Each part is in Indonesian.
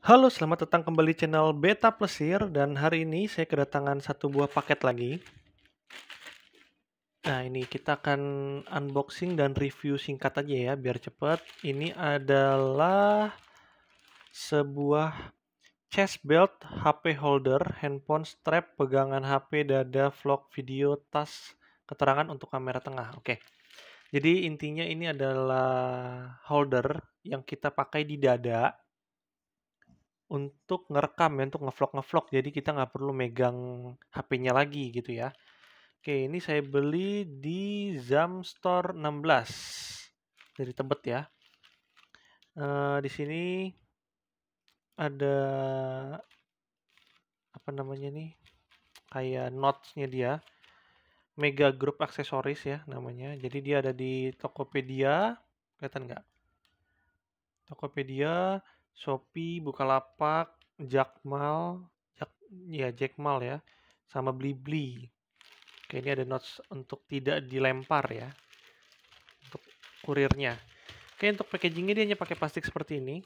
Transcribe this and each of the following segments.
Halo, selamat datang kembali channel Beta Plesir dan hari ini saya kedatangan satu buah paket lagi. Nah, ini kita akan unboxing dan review singkat aja ya biar cepet. Ini adalah sebuah chest belt HP holder, handphone strap, pegangan HP, dada, vlog, video, tas, keterangan untuk kamera tengah. Oke. Jadi intinya ini adalah holder yang kita pakai di dada untuk ngerekam ya, untuk ngevlog ngevlog. Jadi kita nggak perlu megang HP-nya lagi gitu ya. Oke, ini saya beli di Zam Store 16 dari Tebet ya. Uh, di sini ada apa namanya nih? Kayak notes-nya dia. Mega Group Aksesoris ya namanya. Jadi dia ada di Tokopedia, kelihatan nggak? Tokopedia, Shopee, Bukalapak, Jackmal, Jack, ya Mall ya, sama Blibli. Oke, ini ada notes untuk tidak dilempar ya, untuk kurirnya. Oke, untuk packagingnya dia hanya pakai plastik seperti ini.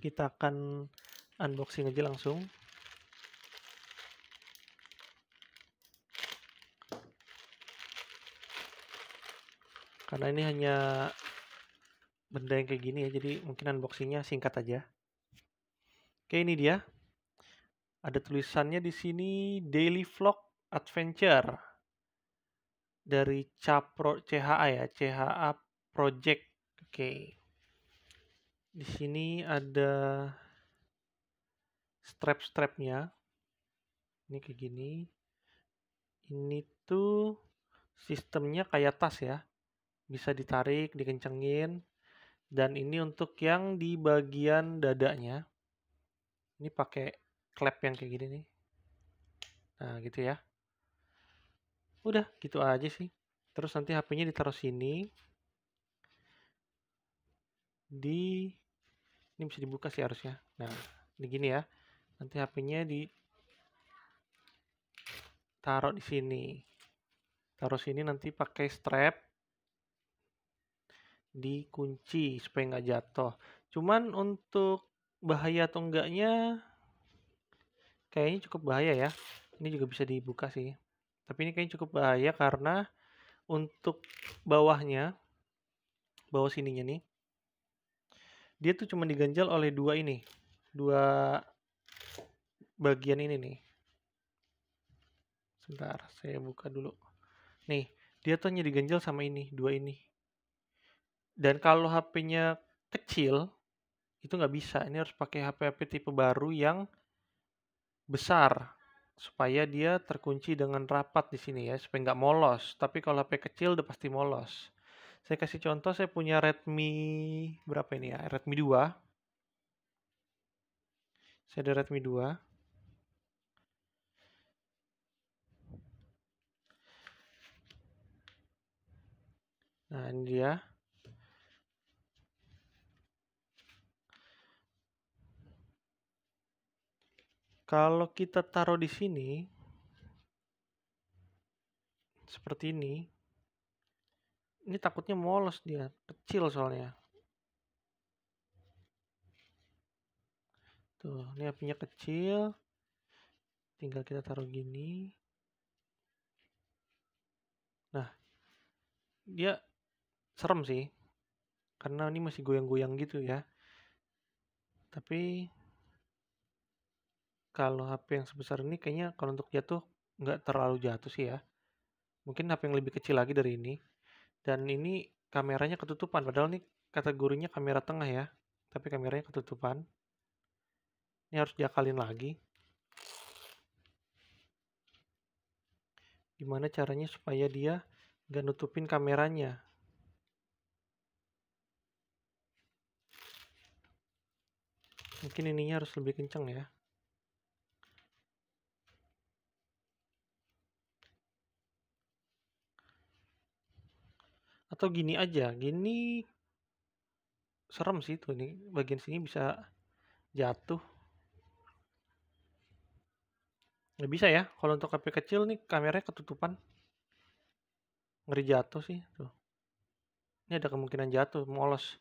Kita akan unboxing aja langsung. Karena ini hanya benda yang kayak gini ya jadi mungkin unboxingnya singkat aja oke ini dia ada tulisannya di sini daily vlog adventure dari capro CHA ya CHA project oke di sini ada strap-strapnya ini kayak gini ini tuh sistemnya kayak tas ya bisa ditarik dikencengin dan ini untuk yang di bagian dadanya ini pakai klep yang kayak gini nih nah gitu ya udah gitu aja sih terus nanti HP-nya ditaruh sini di ini bisa dibuka sih harusnya nah begini ya nanti HP-nya di taruh di sini taruh sini nanti pakai strap dikunci supaya nggak jatuh. Cuman untuk bahaya atau enggaknya kayaknya cukup bahaya ya. Ini juga bisa dibuka sih. Tapi ini kayaknya cukup bahaya karena untuk bawahnya bawah sininya nih dia tuh cuma diganjal oleh dua ini. Dua bagian ini nih. Sebentar, saya buka dulu. Nih, dia tuh hanya diganjal sama ini, dua ini dan kalau HP-nya kecil itu nggak bisa ini harus pakai HP HP tipe baru yang besar supaya dia terkunci dengan rapat di sini ya supaya nggak molos tapi kalau HP kecil udah pasti molos saya kasih contoh saya punya Redmi berapa ini ya Redmi 2 saya ada Redmi 2 Nah, ini dia. Kalau kita taruh di sini, seperti ini, ini takutnya moles dia, kecil soalnya. Tuh, ini apinya kecil. Tinggal kita taruh gini. Nah, dia serem sih. Karena ini masih goyang-goyang gitu ya. Tapi kalau HP yang sebesar ini kayaknya kalau untuk jatuh nggak terlalu jatuh sih ya. Mungkin HP yang lebih kecil lagi dari ini. Dan ini kameranya ketutupan. Padahal ini kategorinya kamera tengah ya. Tapi kameranya ketutupan. Ini harus diakalin lagi. Gimana caranya supaya dia nggak nutupin kameranya? Mungkin ininya harus lebih kencang ya. atau gini aja gini serem sih tuh ini bagian sini bisa jatuh nggak ya bisa ya kalau untuk HP kecil nih kameranya ketutupan ngeri jatuh sih tuh ini ada kemungkinan jatuh molos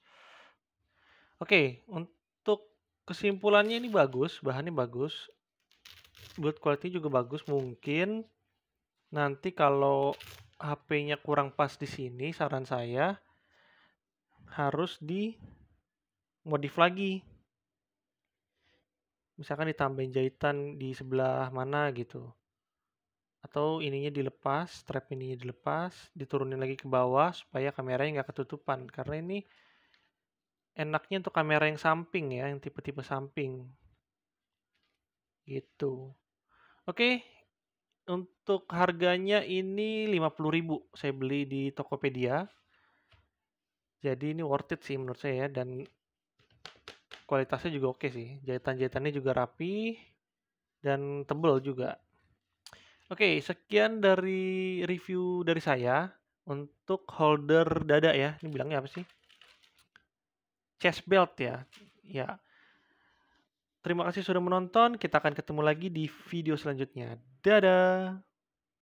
oke untuk kesimpulannya ini bagus bahannya bagus build quality juga bagus mungkin nanti kalau HP-nya kurang pas di sini, saran saya harus di modif lagi. Misalkan ditambahin jahitan di sebelah mana gitu. Atau ininya dilepas, strap ininya dilepas, diturunin lagi ke bawah supaya kameranya nggak ketutupan. Karena ini enaknya untuk kamera yang samping ya, yang tipe-tipe samping. Gitu. Oke, untuk harganya ini 50.000 saya beli di Tokopedia. Jadi ini worth it sih menurut saya ya dan kualitasnya juga oke sih. Jahitan-jahitannya juga rapi dan tebel juga. Oke, sekian dari review dari saya untuk holder dada ya. Ini bilangnya apa sih? Chest belt ya. Ya Terima kasih sudah menonton. Kita akan ketemu lagi di video selanjutnya. Dadah!